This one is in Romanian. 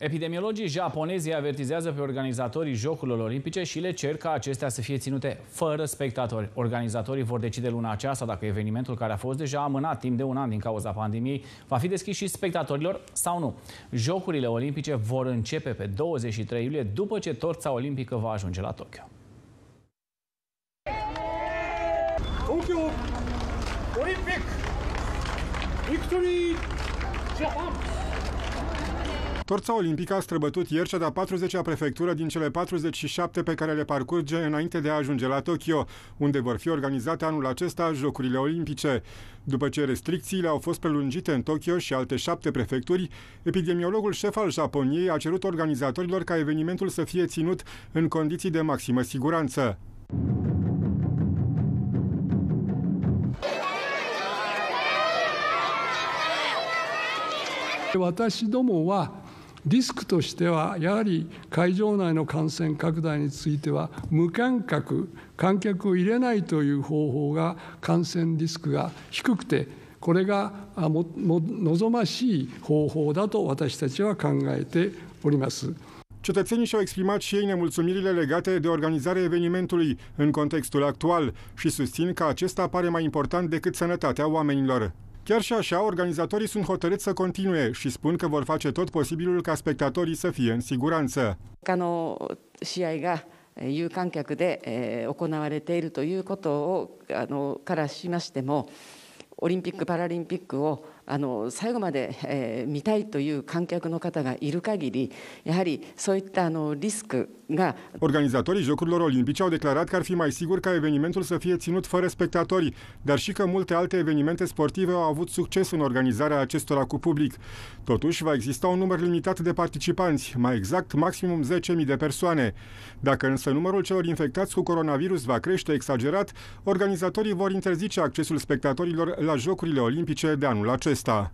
Epidemiologii japonezi avertizează pe organizatorii Jocurilor Olimpice și le cer ca acestea să fie ținute fără spectatori. Organizatorii vor decide luna aceasta dacă evenimentul care a fost deja amânat timp de un an din cauza pandemiei va fi deschis și spectatorilor sau nu. Jocurile Olimpice vor începe pe 23 iulie după ce torța olimpică va ajunge la Tokyo. Tokyo Olympic Victory Japan! Torța olimpică a străbătut ieri cea de-a 40-a prefectură din cele 47 pe care le parcurge înainte de a ajunge la Tokyo, unde vor fi organizate anul acesta Jocurile Olimpice. După ce restricțiile au fost prelungite în Tokyo și alte șapte prefecturi, epidemiologul șef al Japoniei a cerut organizatorilor ca evenimentul să fie ținut în condiții de maximă Eu リスクとしてはやはり会場内の感染拡大については無観客観客を入れないという方法が感染リスクが低くてこれが望ましい方法だと私たちは考えております。Cetățenii și-au exprimat și ei nemulțumirile legate de organizarea evenimentului în contextul actual și susțin că acesta pare mai important decât sănătatea oamenilor. Chiar și așa, organizatorii sunt hotărâți să continue și spun că vor face tot posibilul ca spectatorii să fie în siguranță. あの最後まで、えー、見たいという観客の方がいる限り、やはりそういったあのリスクが。Organizatorii Organizatorii Jocurilor Olimpice au declarat că ar fi mai sigur ca evenimentul să fie ținut fără spectatorii, dar și că multe alte evenimente sportive au avut succes în organizarea acestora cu public. Totuși, va exista un număr limitat de participanți, mai exact maximum 10.000 de persoane. Dacă însă numărul celor infectați cu coronavirus va crește exagerat, organizatorii vor interzice accesul spectatorilor la Jocurile Olimpice de anul acesta. した。